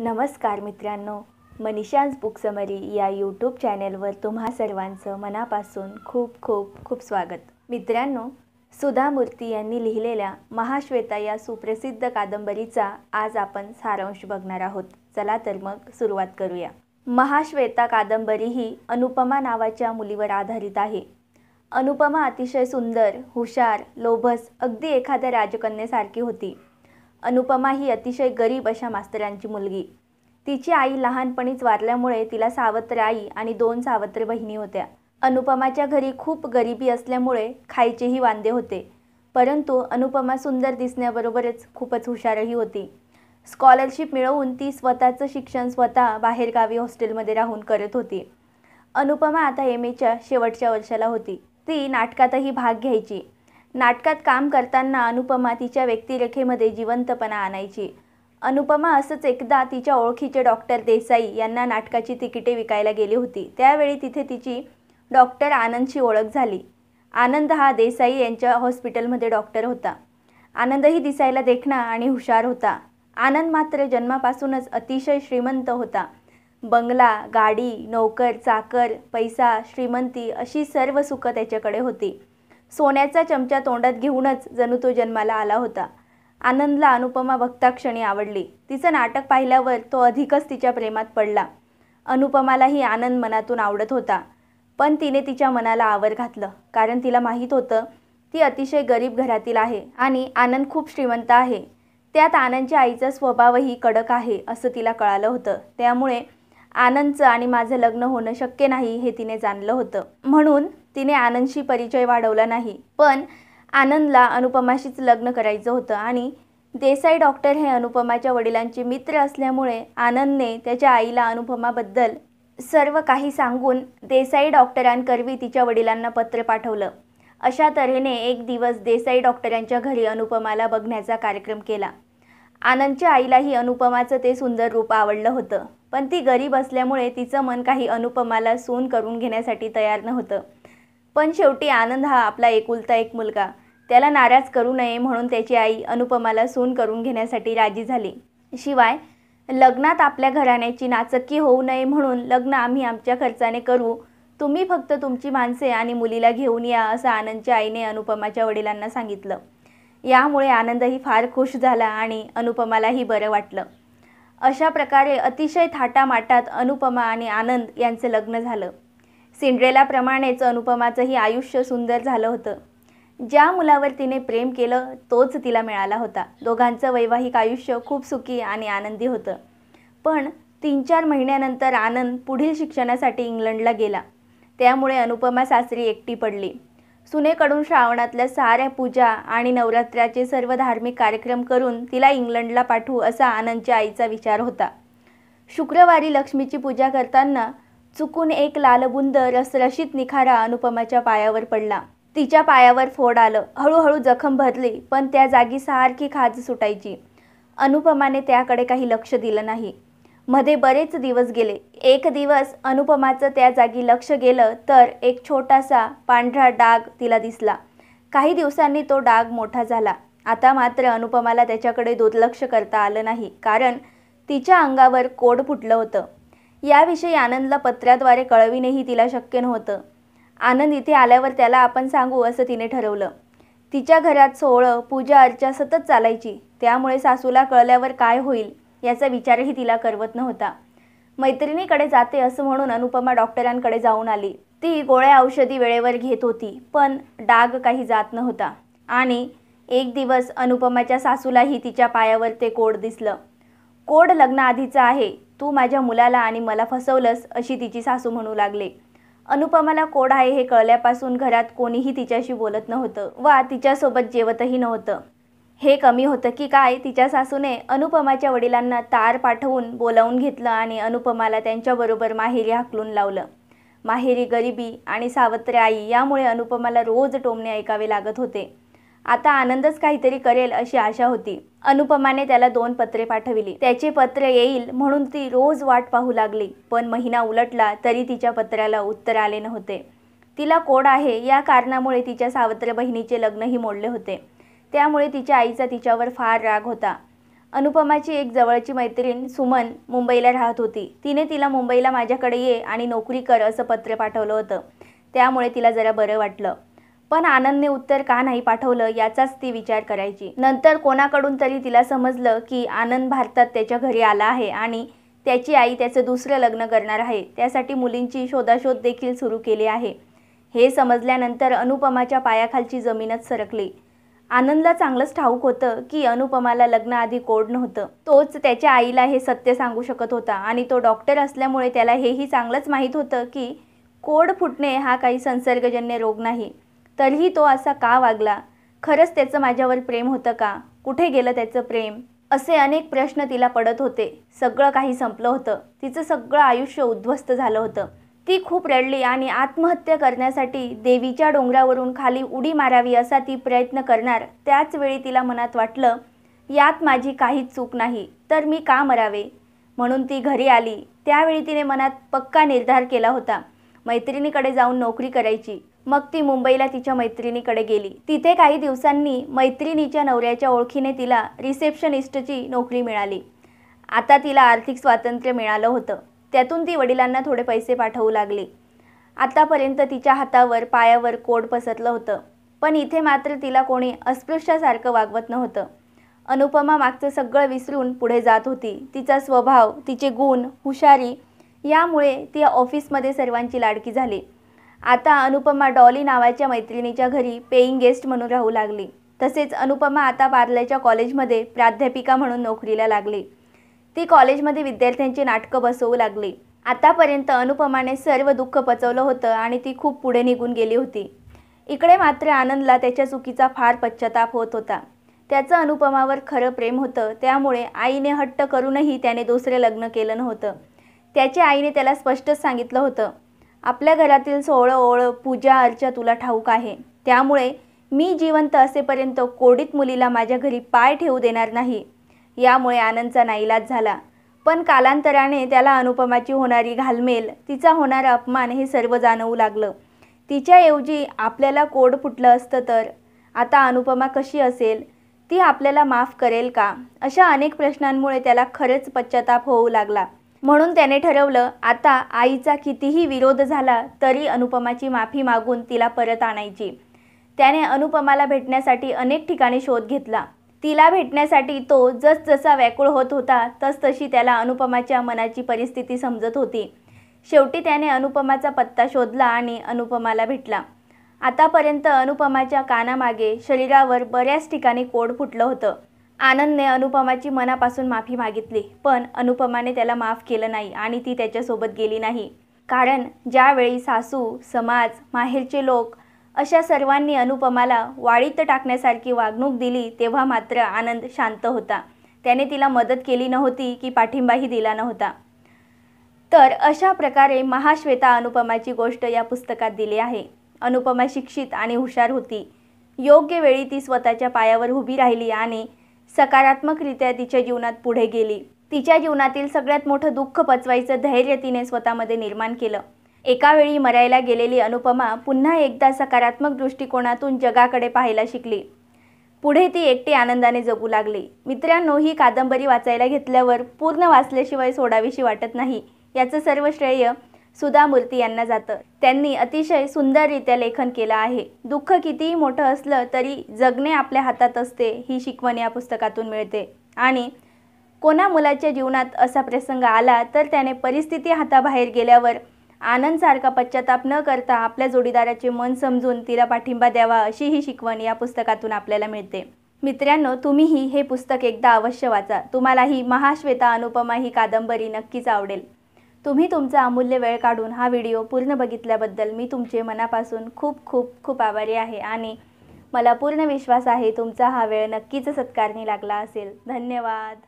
नमस्कार मित्रांनो मनीषांस बुक समरी या यूट्यूब चॅनेलवर तुम्हा सर्वांचं मनापासून खूप खूप खूप स्वागत मित्रांनो सुधा मूर्ती यांनी लिहिलेल्या महाश्वेता या सुप्रसिद्ध कादंबरीचा आज आपण सारांश बघणार आहोत चला तर मग सुरुवात करूया महाश्वेता कादंबरी ही अनुपमा नावाच्या मुलीवर आधारित आहे अनुपमा अतिशय सुंदर हुशार लोभस अगदी एखाद्या राजकन्येसारखी होती अनुपमा ही अतिशय गरीब अशा मास्तरांची मुलगी तिची आई लहानपणीच वारल्यामुळे तिला सावत्र आई आणि दोन सावत्र बहिणी होत्या अनुपमाच्या घरी खूप गरिबी असल्यामुळे खायचेही वांदे होते परंतु अनुपमा सुंदर दिसण्याबरोबरच खूपच हुशारही होती स्कॉलरशिप मिळवून ती स्वतःचं शिक्षण स्वतः बाहेरगावी हॉस्टेलमध्ये राहून करत होती अनुपमा आता एम एच्या शेवटच्या वर्षाला होती ती नाटकातही भाग घ्यायची नाटकात काम करताना अनुपमा तिच्या व्यक्तिरेखेमध्ये जिवंतपणा आणायची अनुपमा असंच एकदा तिच्या ओळखीचे डॉक्टर देसाई यांना नाटकाची तिकिटे विकायला गेली होती त्यावेळी तिथे तिची डॉक्टर आनंदची ओळख झाली आनंद हा देसाई यांच्या हॉस्पिटलमध्ये डॉक्टर होता आनंदही दिसायला देखणा आणि हुशार होता आनंद मात्र जन्मापासूनच अतिशय श्रीमंत होता बंगला गाडी नोकर चाकर पैसा श्रीमंती अशी सर्व सुखं त्याच्याकडे होती सोन्याचा चमचा तोंडात घेऊनच जणू तो जन्माला आला होता आनंदला अनुपमा भक्ताक्षणी आवडली तिचं नाटक पाहिल्यावर तो अधिकच तिच्या प्रेमात पडला अनुपमालाही आनंद मनातून आवडत होता पण तिने तिच्या मनाला आवर घातलं कारण तिला माहीत होतं ती अतिशय गरीब घरातील आहे आणि आनंद खूप श्रीमंत आहे त्यात आनंदच्या आईचा स्वभावही कडक आहे असं तिला कळालं होतं त्यामुळे आनंदचं आणि माझं लग्न होणं शक्य नाही हे तिने जाणलं होतं म्हणून तिने आनंदशी परिचय वाढवला नाही पण आनंदला अनुपमाशीच लग्न करायचं होतं आणि देसाई डॉक्टर हे अनुपमाच्या वडिलांचे मित्र असल्यामुळे आनंदने त्याच्या आईला अनुपमाबद्दल सर्व काही सांगून देसाई डॉक्टरांकरवी तिच्या वडिलांना पत्र पाठवलं अशा तऱ्हेने एक दिवस देसाई डॉक्टरांच्या घरी अनुपमाला बघण्याचा कार्यक्रम केला आनंदच्या आईलाही अनुपमाचं ते सुंदर रूप आवडलं होतं पण ती गरीब असल्यामुळे तिचं मन काही अनुपमाला सून करून घेण्यासाठी तयार नव्हतं पण शेवटी आनंद हा आपला एकुलता एक मुलगा त्याला नाराज करू नये म्हणून त्याची आई अनुपमाला सून करून घेण्यासाठी राजी झाली शिवाय लग्नात आपल्या घराण्याची नाचक्की होऊ नये म्हणून लग्न आम्ही आमच्या खर्चाने करू तुम्ही फक्त तुमची माणसे आणि मुलीला घेऊन या असं आनंदच्या आईने अनुपमाच्या वडिलांना सांगितलं यामुळे आनंदही फार खुश झाला आणि अनुपमालाही बरं वाटलं अशा प्रकारे अतिशय थाटामाटात अनुपमा आणि आनंद यांचं लग्न झालं सिंड्रेलाप्रमाणेच अनुपमाचंही आयुष्य सुंदर झालं होतं ज्या मुलावर तिने प्रेम केलं तोच तिला मिळाला होता दोघांचं वैवाहिक आयुष्य खूप सुखी आणि आनंदी होतं पण तीन चार महिन्यानंतर आनंद पुढील शिक्षणासाठी इंग्लंडला गेला त्यामुळे अनुपमा सासरी एकटी पडली सुनेकडून श्रावणातल्या साऱ्या पूजा आणि नवरात्राचे सर्व धार्मिक कार्यक्रम करून तिला इंग्लंडला पाठवू असा आनंदच्या आईचा विचार होता शुक्रवारी लक्ष्मीची पूजा करताना चुकून एक लालबुंद रसरशीत निखारा अनुपमाच्या पायावर पडला तिच्या पायावर फोड आलं हळूहळू जखम भरली पण त्या जागी सारखी खाज सुटायची अनुपमाने त्याकडे काही लक्ष दिलं नाही मध्ये बरेच दिवस गेले एक दिवस अनुपमाचं त्या जागी लक्ष गेलं तर एक छोटासा पांढरा डाग तिला दिसला काही दिवसांनी तो डाग मोठा झाला आता मात्र अनुपमाला त्याच्याकडे दुर्लक्ष करता आलं नाही कारण तिच्या अंगावर कोड फुटलं होतं याविषयी आनंदला पत्र्याद्वारे कळविणेही तिला शक्य नव्हतं आनंद इथे आल्यावर त्याला आपण सांगू असं तिने ठरवलं तिच्या घरात सोहळं पूजा अर्चा सतत चालायची त्यामुळे सासूला कळल्यावर काय होईल याचा विचारही तिला करवत नव्हता मैत्रिणीकडे जाते असं म्हणून अनुपमा डॉक्टरांकडे जाऊन आली ती गोळ्या औषधी वेळेवर घेत होती पण डाग काही जात नव्हता आणि एक दिवस अनुपमाच्या सासूलाही तिच्या पायावर ते कोड दिसलं कोड लग्नाआधीचं आहे तू माझ्या मुलाला आणि मला फसवलंस अशी तिची सासू म्हणू लागले अनुपमाला कोड आहे हे कळल्यापासून घरात कोणीही तिच्याशी बोलत नव्हतं वा तिच्यासोबत जेवतही नव्हतं हे कमी होतं की काय तिच्या सासूने अनुपमाच्या वडिलांना तार पाठवून बोलावून घेतलं आणि अनुपमाला त्यांच्याबरोबर माहेरी हाकलून लावलं माहेरी गरिबी आणि सावत्र आई यामुळे अनुपमाला रोज टोमणे ऐकावे लागत होते आता आनंदच काहीतरी करेल अशी आशा होती अनुपमाने त्याला दोन पत्रे पाठविली त्याचे पत्र येईल म्हणून ती रोज वाट पाहू लागली पण महिना उलटला तरी तिच्या पत्राला उत्तर आले नव्हते तिला कोड आहे या कारणामुळे तिच्या सावत्र बहिणीचे लग्नही मोडले होते त्यामुळे तिच्या आईचा तिच्यावर फार राग होता अनुपमाची एक जवळची मैत्रीण सुमन मुंबईला राहत होती तिने तिला मुंबईला माझ्याकडे ये आणि नोकरी कर असं पत्र पाठवलं होतं त्यामुळे तिला जरा बरं वाटलं पण आनंदने उत्तर का नाही पाठवलं याचाच ती विचार करायची नंतर कोणाकडून तरी तिला समजलं की आनंद भारतात त्याच्या घरी आला आहे आणि त्याची आई त्याचं दुसरं लग्न करणार आहे त्यासाठी मुलींची शोधाशोध देखील सुरू केली आहे हे समजल्यानंतर अनुपमाच्या पायाखालची जमीनच सरकली आनंदला चांगलंच ठाऊक होतं की अनुपमाला लग्नाआधी कोड नव्हतं तोच त्याच्या आईला हे सत्य सांगू शकत होता आणि तो डॉक्टर असल्यामुळे त्याला हेही चांगलंच माहीत होतं की कोड फुटणे हा काही संसर्गजन्य रोग नाही तरीही तो असा का वागला खरंच त्याचं माझ्यावर प्रेम होतं का कुठे गेलं त्याचं प्रेम असे अनेक प्रश्न तिला पडत होते सगळं काही संपलं होतं तिचं सगळं आयुष्य उद्ध्वस्त झालं होतं ती खूप रडली आणि आत्महत्या करण्यासाठी देवीच्या डोंगरावरून खाली उडी मारावी असा ती प्रयत्न करणार त्याच वेळी तिला मनात वाटलं यात माझी काहीच चूक नाही तर मी का मरावे म्हणून ती घरी आली त्यावेळी तिने मनात पक्का निर्धार केला होता मैत्रिणीकडे जाऊन नोकरी करायची मग ती मुंबईला तिच्या मैत्रिणीकडे गेली तिथे काही दिवसांनी मैत्रिणीच्या नवऱ्याच्या ओळखीने तिला रिसेप्शनिस्टची नोकरी मिळाली आता तिला आर्थिक स्वातंत्र्य मिळालं होतं त्यातून ती वडिलांना थोडे पैसे पाठवू लागली आतापर्यंत तिच्या हातावर पायावर कोड पसरलं होतं पण इथे मात्र तिला कोणी अस्पृश्यासारखं वागवत नव्हतं अनुपमा मागचं सगळं विसरून पुढे जात होती तिचा स्वभाव तिचे गुण हुशारी यामुळे ती ऑफिसमध्ये सर्वांची लाडकी झाली आता अनुपमा डॉली नावाच्या मैत्रिणीच्या घरी पेईंग गेस्ट म्हणून राहू लागली तसेच अनुपमा आता पार्ल्याच्या कॉलेजमध्ये प्राध्यापिका म्हणून नोकरीला लागली ती कॉलेजमध्ये विद्यार्थ्यांची नाटकं बसवू लागली आतापर्यंत अनुपमाने सर्व दुःख पचवलं होतं आणि ती खूप पुढे निघून गेली होती इकडे मात्र आनंदला त्याच्या चुकीचा फार पश्चाताप होत होता त्याचं अनुपमावर खरं प्रेम होतं त्यामुळे आईने हट्ट करूनही त्याने दुसरे लग्न केलं नव्हतं त्याच्या आईने त्याला स्पष्टच सांगितलं होतं आपल्या घरातील सोळं ओळ पूजा अर्चा तुला ठाऊक आहे त्यामुळे मी जिवंत असेपर्यंत कोडीत मुलीला माझ्या घरी पाय ठेवू देणार नाही यामुळे आनंदचा नाईलाज झाला पण कालांतराने त्याला अनुपमाची होणारी घालमेल तिचा होणारा अपमान हे सर्व जाणवू लागलं तिच्याऐवजी आपल्याला कोड फुटलं असतं तर आता अनुपमा कशी असेल ती आपल्याला माफ करेल का अशा अनेक प्रश्नांमुळे त्याला खरंच पश्चाताप होऊ लागला म्हणून त्याने ठरवलं आता आईचा कितीही विरोध झाला तरी अनुपमाची माफी मागून तिला परत आणायची त्याने अनुपमाला भेटण्यासाठी अनेक ठिकाणी शोध घेतला तिला भेटण्यासाठी तो जसजसा व्याकुळ होत होता तसतशी त्याला अनुपमाच्या मनाची परिस्थिती समजत होती शेवटी त्याने अनुपमाचा पत्ता शोधला आणि अनुपमाला भेटला आतापर्यंत अनुपमाच्या कानामागे शरीरावर बऱ्याच ठिकाणी कोड फुटलं होतं आनंदने अनुपमाची मनापासून माफी मागितली पण अनुपमाने त्याला माफ केलं नाही आणि ती त्याच्यासोबत गेली नाही कारण ज्यावेळी सासू समाज माहेरचे लोक अशा सर्वांनी अनुपमाला वाळीत टाकण्यासारखी वागणूक दिली तेव्हा मात्र आनंद शांत होता त्याने तिला मदत केली नव्हती की पाठिंबाही दिला नव्हता तर अशा प्रकारे महाश्वेता अनुपमाची गोष्ट या पुस्तकात दिली आहे अनुपमा शिक्षित आणि हुशार होती योग्य वेळी ती स्वतःच्या पायावर उभी राहिली आणि सकारात्मकरित्या तिच्या जीवनात पुढे गेली तिच्या जीवनातील सगळ्यात मोठं दुःख पचवायचं धैर्य तिने स्वतःमध्ये निर्माण केलं एकावेळी मरायला गेलेली अनुपमा पुन्हा एकदा सकारात्मक दृष्टिकोनातून जगाकडे पाहायला शिकली पुढे ती एकटी आनंदाने जगू लागली मित्रांनो ही कादंबरी वाचायला घेतल्यावर पूर्ण वाचल्याशिवाय सोडावीशी वाटत नाही याचं सर्व श्रेय सुधा मूर्ती यांना जातं त्यांनी अतिशय सुंदररित्या लेखन केलं आहे दुःख कितीही मोठं असलं तरी जगणे आपल्या हातात असते ही शिकवण या पुस्तकातून मिळते आणि कोणा मुलाच्या जीवनात असा प्रसंग आला तर त्याने परिस्थिती हाताबाहेर गेल्यावर आनंद सारखा पश्चाताप न करता आपल्या जोडीदाराचे मन समजून तिला पाठिंबा द्यावा अशी ही शिकवण या पुस्तकातून आपल्याला मिळते मित्रांनो तुम्हीही हे पुस्तक एकदा अवश्य वाचा तुम्हालाही महाश्वेता अनुपमा ही कादंबरी नक्कीच आवडेल तुम्ही तुमचा अमूल्य वेळ काढून हा व्हिडिओ पूर्ण बघितल्याबद्दल मी तुमचे मनापासून खूप खूप खूप आभारी आहे आणि मला पूर्ण विश्वास आहे तुमचा हा वेळ नक्कीच सत्कारणी लागला असेल धन्यवाद